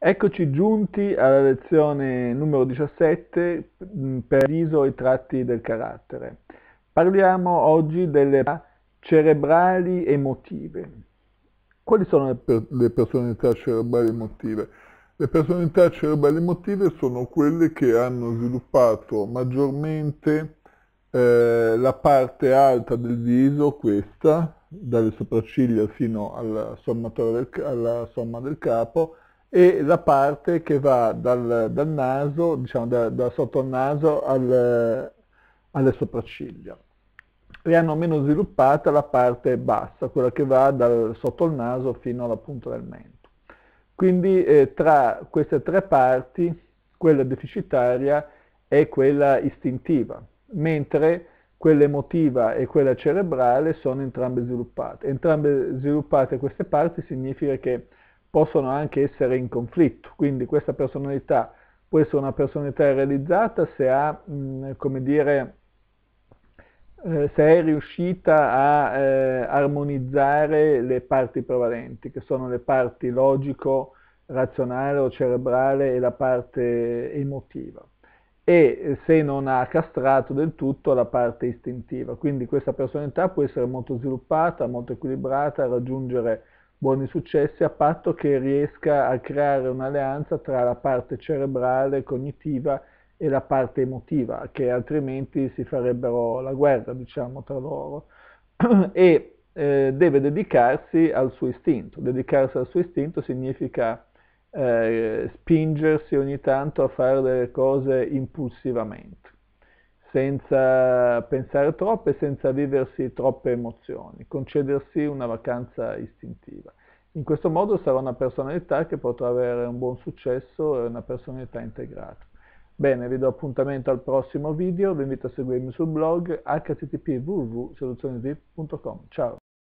Eccoci giunti alla lezione numero 17 per viso e i tratti del carattere. Parliamo oggi delle cerebrali emotive. Quali sono le, per le personalità cerebrali emotive? Le personalità cerebrali emotive sono quelle che hanno sviluppato maggiormente eh, la parte alta del viso, questa, dalle sopracciglia fino alla, del alla somma del capo, e la parte che va dal, dal naso, diciamo da, da, sotto il naso al, alle sopracciglia e hanno meno sviluppata la parte bassa, quella che va dal sotto il naso fino alla punta del mento. Quindi eh, tra queste tre parti quella deficitaria è quella istintiva, mentre quella emotiva e quella cerebrale sono entrambe sviluppate. Entrambe sviluppate queste parti significa che possono anche essere in conflitto. Quindi questa personalità può essere una personalità realizzata se, ha, mh, mm, dire, eh, se è riuscita a eh, armonizzare le parti prevalenti, che sono le parti logico, razionale o cerebrale e la parte emotiva e se non ha castrato del tutto la parte istintiva. Quindi questa personalità può essere molto sviluppata, molto equilibrata, raggiungere buoni successi a patto che riesca a creare un'alleanza tra la parte cerebrale, cognitiva e la parte emotiva, che altrimenti si farebbero la guerra, diciamo, tra loro. e eh, deve dedicarsi al suo istinto. Dedicarsi al suo istinto significa eh, spingersi ogni tanto a fare delle cose impulsivamente senza pensare troppo e senza viversi troppe emozioni, concedersi una vacanza istintiva. In questo modo sarà una personalità che potrà avere un buon successo e una personalità integrata. Bene, vi do appuntamento al prossimo video, vi invito a seguirmi sul blog http www.soluzionizip.com. Ciao!